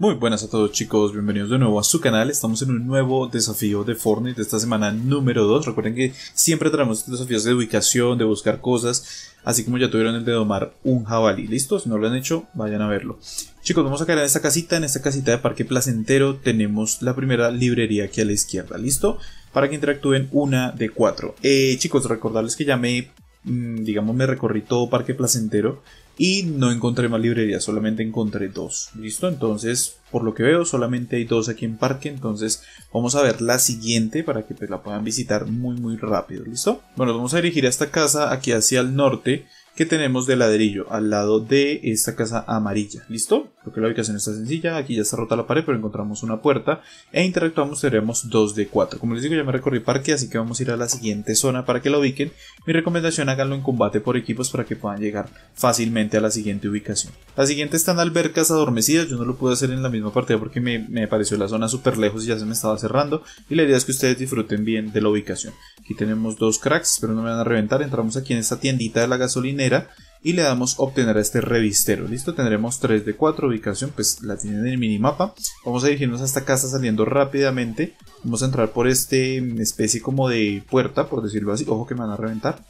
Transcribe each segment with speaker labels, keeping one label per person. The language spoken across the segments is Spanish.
Speaker 1: Muy buenas a todos chicos, bienvenidos de nuevo a su canal, estamos en un nuevo desafío de Fortnite de esta semana número 2, recuerden que siempre traemos desafíos de ubicación, de buscar cosas, así como ya tuvieron el de domar un jabalí, ¿Listo? Si no lo han hecho, vayan a verlo. Chicos, vamos a caer en esta casita, en esta casita de parque placentero tenemos la primera librería aquí a la izquierda, ¿listo? Para que interactúen una de cuatro. Eh, chicos, recordarles que ya me, mm, digamos, me recorrí todo parque placentero, y no encontré más librerías, solamente encontré dos. ¿Listo? Entonces, por lo que veo, solamente hay dos aquí en Parque, entonces vamos a ver la siguiente para que pues, la puedan visitar muy muy rápido. ¿Listo? Bueno, vamos a dirigir a esta casa aquí hacia el norte que tenemos de ladrillo al lado de esta casa amarilla. ¿Listo? Porque la ubicación está sencilla, aquí ya está rota la pared, pero encontramos una puerta e interactuamos, tenemos 2 de 4. Como les digo, ya me recorrí parque, así que vamos a ir a la siguiente zona para que la ubiquen. Mi recomendación, háganlo en combate por equipos para que puedan llegar fácilmente a la siguiente ubicación. La siguiente están albercas adormecidas, yo no lo pude hacer en la misma partida porque me, me pareció la zona súper lejos y ya se me estaba cerrando. Y la idea es que ustedes disfruten bien de la ubicación. Aquí tenemos dos cracks, pero no me van a reventar. Entramos aquí en esta tiendita de la gasolinera y le damos obtener a este revistero. Listo, tendremos 3 de 4 ubicación, pues la tienen en el minimapa. Vamos a dirigirnos a esta casa saliendo rápidamente. Vamos a entrar por este mm, especie como de puerta, por decirlo así. Ojo que me van a reventar.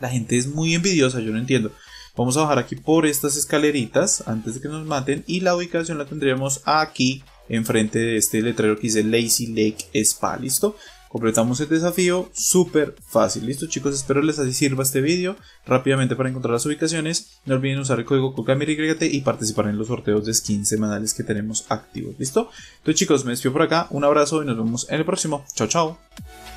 Speaker 1: La gente es muy envidiosa, yo no entiendo. Vamos a bajar aquí por estas escaleritas antes de que nos maten y la ubicación la tendríamos aquí enfrente de este letrero que dice Lazy Lake Spa, ¿listo? Completamos el desafío súper fácil. Listo chicos, espero les sirva este vídeo. Rápidamente para encontrar las ubicaciones, no olviden usar el código COCAMIRYT y participar en los sorteos de skins semanales que tenemos activos. ¿Listo? Entonces chicos, me despido por acá. Un abrazo y nos vemos en el próximo. Chao, chao.